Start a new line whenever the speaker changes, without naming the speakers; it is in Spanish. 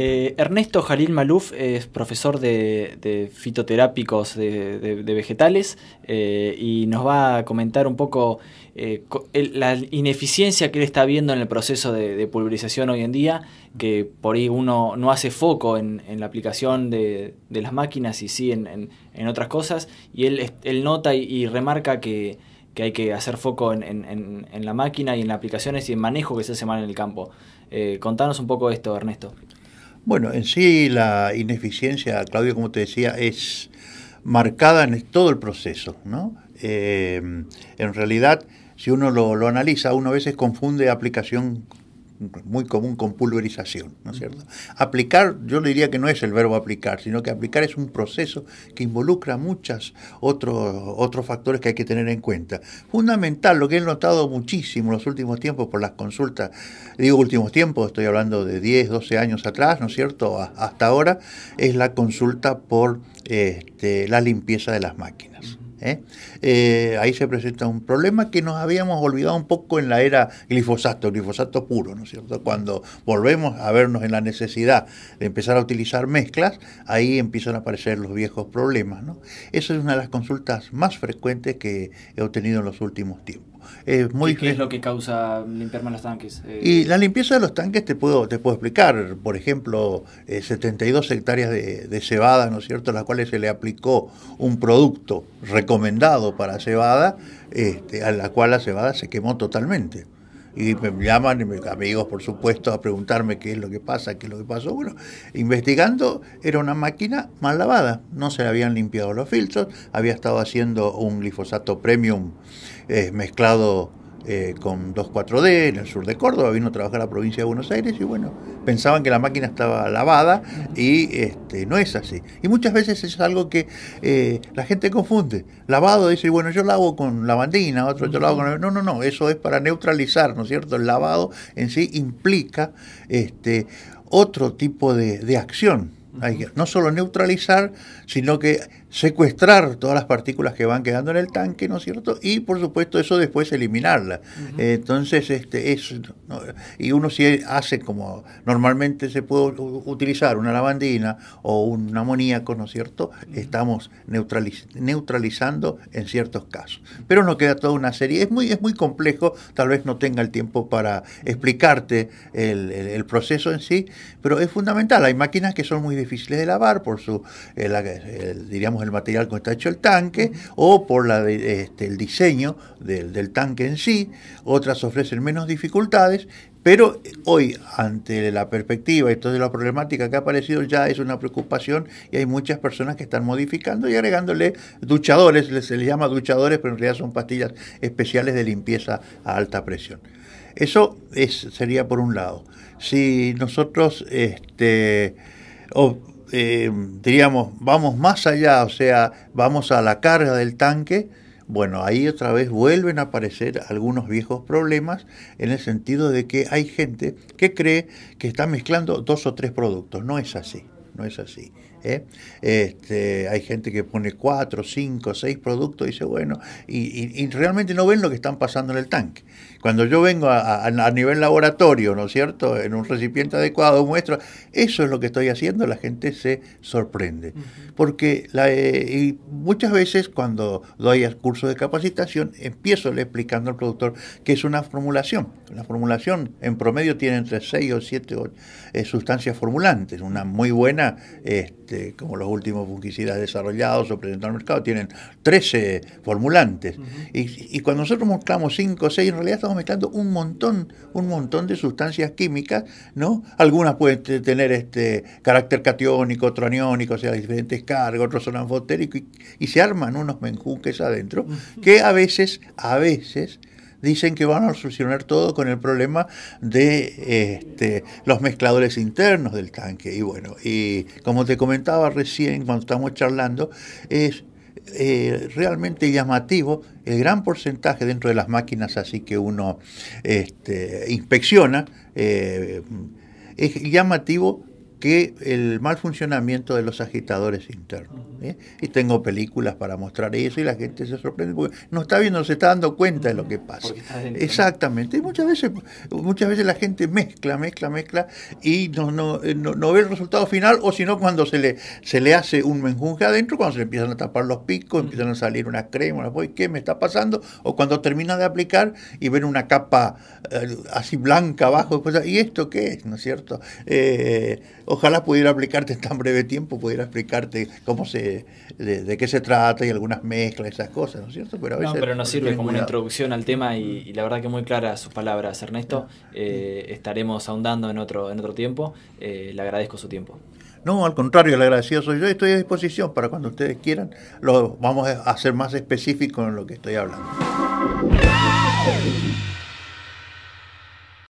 Eh, Ernesto Jalil Maluf es profesor de, fitoterápicos de, vegetales eh, y nos va a comentar un poco eh, la ineficiencia que él está viendo en el proceso de, pulverización hoy en día, que por ahí uno no hace foco en, la aplicación de, las máquinas y sí en, otras cosas, y él, nota y, remarca que, hay que hacer foco en, la máquina y en las aplicaciones y en manejo que se hace mal en el campo. Eh, contanos un poco esto, Ernesto. Bueno, en
sí la ineficiencia, Claudio, como te decía, es marcada en todo el proceso, ¿no? Eh, en realidad, si uno lo, analiza, uno a veces confunde aplicación muy común con pulverización, ¿no es cierto? Aplicar, yo le diría que no es el verbo aplicar, sino que aplicar es un proceso que involucra muchos otros otros factores que hay que tener en cuenta. Fundamental, lo que he notado muchísimo en los últimos tiempos por las consultas, digo últimos tiempos, estoy hablando de 10, 12 años atrás, ¿no es cierto?, hasta ahora, es la consulta por este, la limpieza de las máquinas. ¿eh? Eh, ahí se presenta un problema que nos habíamos olvidado un poco en la era glifosato, glifosato puro, ¿no es cierto? Cuando volvemos a vernos en la necesidad de empezar a utilizar mezclas, ahí empiezan a aparecer los viejos problemas, ¿no? Esa es una de las consultas más frecuentes que he obtenido en los últimos tiempos. Es
¿Qué, es lo que causa limpiar mal los tanques? Eh, y la
limpieza de los tanques te puedo, te puedo explicar. Por ejemplo, 72 hectáreas de, de, cebada, ¿no es cierto?, a las cuales se le aplicó un producto recomendado para cebada, este, a la cual la cebada se quemó totalmente. Y me llaman, amigos, por supuesto, a preguntarme qué es lo que pasa, qué es lo que pasó. Bueno, investigando, era una máquina mal lavada. No se le habían limpiado los filtros, había estado haciendo un glifosato premium eh, mezclado eh, con 2,4D en el sur de Córdoba, vino a trabajar a la provincia de Buenos Aires y bueno, pensaban que la máquina estaba lavada y este, no es así. Y muchas veces es algo que eh, la gente confunde. Lavado dice, bueno, yo hago con lavandina, otro yo lavo con... No, no, no, eso es para neutralizar, ¿no es cierto? El lavado en sí implica este, otro tipo de, acción. no solo neutralizar, sino que secuestrar todas las partículas que van quedando en el tanque, ¿no es cierto? Y por supuesto eso después eliminarla. Entonces, este es y uno si hace como normalmente se puede utilizar una lavandina o un amoníaco, ¿no es cierto? Estamos neutralizando en ciertos casos. Pero nos queda toda una serie, es muy es muy complejo, tal vez no tenga el tiempo para explicarte el, proceso en sí, pero es fundamental. Hay máquinas que son muy difíciles de lavar por su eh, eh, diríamos el material con que está hecho el tanque o por la este, el diseño del, tanque en sí. Otras ofrecen menos dificultades, pero hoy, ante la perspectiva y toda la problemática que ha aparecido, ya es una preocupación y hay muchas personas que están modificando y agregándole duchadores, se les llama duchadores, pero en realidad son pastillas especiales de limpieza a alta presión. Eso es, sería por un lado. Si nosotros este, eh, diríamos, vamos más allá, o sea, vamos a la carga del tanque, bueno, ahí otra vez vuelven a aparecer algunos viejos problemas en el sentido de que hay gente que cree que está mezclando dos o tres productos. No es así, no es así. ¿eh? Este, hay gente que pone cuatro, cinco, seis productos y dice, bueno, y, realmente no ven lo que están pasando en el tanque. Cuando yo vengo a, nivel laboratorio, ¿no es cierto?, en un recipiente adecuado, muestro, eso es lo que estoy haciendo, la gente se sorprende. Porque la, eh, muchas veces cuando doy el curso de capacitación, empiezo explicando al productor que es una formulación. La formulación en promedio tiene entre 6 o siete eh, sustancias formulantes, una muy buena... Este, este, como los últimos fungicidas desarrollados o presentados al mercado, tienen 13 formulantes. y, cuando nosotros mezclamos 5 o 6, en realidad estamos mezclando un montón, un montón de sustancias químicas, ¿no? Algunas pueden tener este carácter catiónico, otro aniónico, o sea, diferentes cargas, otros son anfotéricos, y, se arman unos menjunques adentro, que a veces, a veces, dicen que van a solucionar todo con el problema de este, los mezcladores internos del tanque. Y bueno, y como te comentaba recién cuando estamos charlando, es eh, realmente llamativo el gran porcentaje dentro de las máquinas así que uno este, inspecciona. Eh, es llamativo que el mal funcionamiento de los agitadores internos. Y tengo películas para mostrar eso y la gente se sorprende porque no está viendo, no se está dando cuenta de lo que pasa. Exactamente. Y muchas veces, muchas veces la gente mezcla, mezcla, mezcla y no, no, eh, ve el resultado final o sino cuando se le, se le hace un menjunje adentro, cuando se empiezan a tapar los picos, empiezan a salir unas cremas, una, crema, ¿qué me está pasando? O cuando termina de aplicar y ven una capa eh, así blanca abajo, pues, ¿y esto qué es? ¿No es cierto? Eh, Ojalá pudiera aplicarte en tan breve tiempo, pudiera explicarte cómo se, de, qué se trata y algunas mezclas, esas cosas, ¿no es cierto? Pero a veces no, pero nos sirve como una
introducción al tema y, la verdad que muy claras sus palabras, Ernesto. Ah. Eh, estaremos ahondando en otro, en tiempo. Eh, le agradezco su tiempo.
No, al contrario, le agradecido soy yo. Estoy a disposición para cuando ustedes quieran. Lo vamos a hacer más específico en lo que estoy hablando.